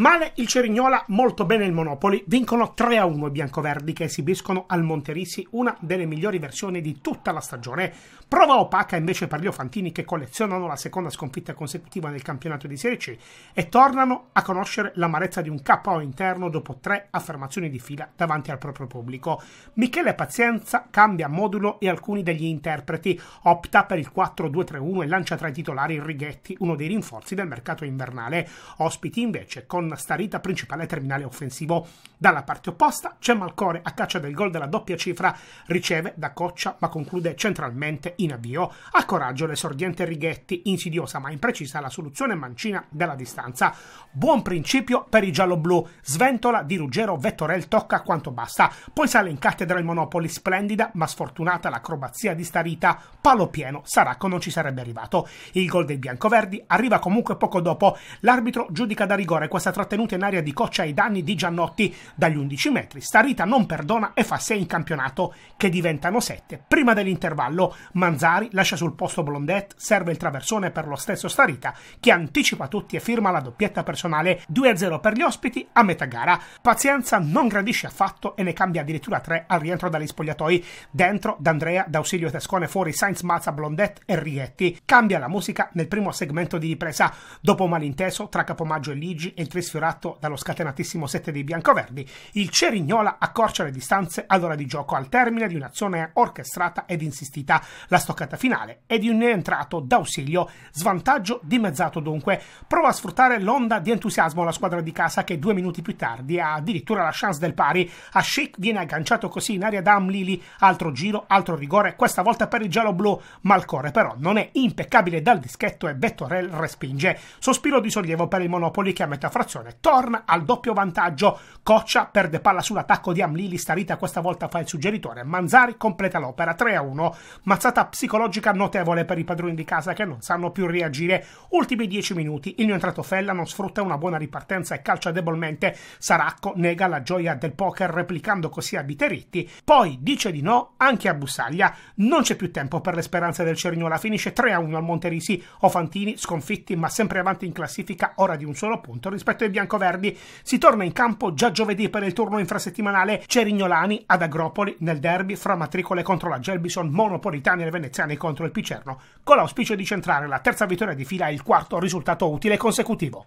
Male il Cerignola, molto bene il Monopoli, vincono 3-1 a i biancoverdi che esibiscono al Monterissi una delle migliori versioni di tutta la stagione. Prova opaca invece per gli Ofantini che collezionano la seconda sconfitta consecutiva nel campionato di Serie C e tornano a conoscere l'amarezza di un KO interno dopo tre affermazioni di fila davanti al proprio pubblico. Michele Pazienza cambia modulo e alcuni degli interpreti, opta per il 4-2-3-1 e lancia tra i titolari Righetti, uno dei rinforzi del mercato invernale. Ospiti invece con Starita principale terminale offensivo. Dalla parte opposta c'è Malcore a caccia del gol della doppia cifra, riceve da coccia ma conclude centralmente in avvio. A coraggio l'esordiente Righetti, insidiosa ma imprecisa la soluzione mancina della distanza. Buon principio per i gialloblu, sventola di Ruggero Vettorel tocca quanto basta, poi sale in cattedra il Monopoli, splendida ma sfortunata l'acrobazia di Starita, palo pieno, Saracco non ci sarebbe arrivato. Il gol dei biancoverdi arriva comunque poco dopo, l'arbitro giudica da rigore questa trattenuta in area di coccia ai danni di Giannotti dagli 11 metri. Starita non perdona e fa 6 in campionato, che diventano 7. Prima dell'intervallo, Manzari lascia sul posto Blondet, serve il traversone per lo stesso Starita, che anticipa tutti e firma la doppietta personale 2-0 per gli ospiti a metà gara. Pazienza non gradisce affatto e ne cambia addirittura 3 al rientro dagli spogliatoi. Dentro, D'Andrea, D'Ausilio Tescone, fuori Sainz Mazza, Blondet e Righetti. Cambia la musica nel primo segmento di ripresa. Dopo un malinteso tra Capomaggio e Ligi e il 3 sfiorato dallo scatenatissimo 7 dei biancoverdi, il Cerignola accorcia le distanze all'ora di gioco al termine di un'azione orchestrata ed insistita. La stoccata finale è di un entrato d'ausilio, svantaggio dimezzato dunque. Prova a sfruttare l'onda di entusiasmo la squadra di casa che due minuti più tardi ha addirittura la chance del pari. A Sheik viene agganciato così in aria da Amlili, altro giro, altro rigore, questa volta per il giallo blu. ma il core però non è impeccabile dal dischetto e Bettorel respinge. Sospiro di sollievo per il Monopoli che a metà frazione situazione. Torna al doppio vantaggio. Coccia perde palla sull'attacco di Amlili. Starita questa volta fa il suggeritore. Manzari completa l'opera 3-1. Mazzata psicologica notevole per i padroni di casa che non sanno più reagire. Ultimi 10 minuti. Il mio entrato Fella non sfrutta una buona ripartenza e calcia debolmente. Saracco nega la gioia del poker replicando così a Biteretti. Poi dice di no anche a Bussaglia. Non c'è più tempo per le speranze del Cerignola. Finisce 3-1 al Monterisi. Ofantini sconfitti ma sempre avanti in classifica, ora di un solo punto rispetto campionato ai biancoverdi. Si torna in campo già giovedì per il turno infrasettimanale Cerignolani ad Agropoli nel derby fra matricole contro la Gelbison, Monopolitani e Veneziani contro il Picerno, con l'auspicio di centrare la terza vittoria di fila e il quarto risultato utile consecutivo.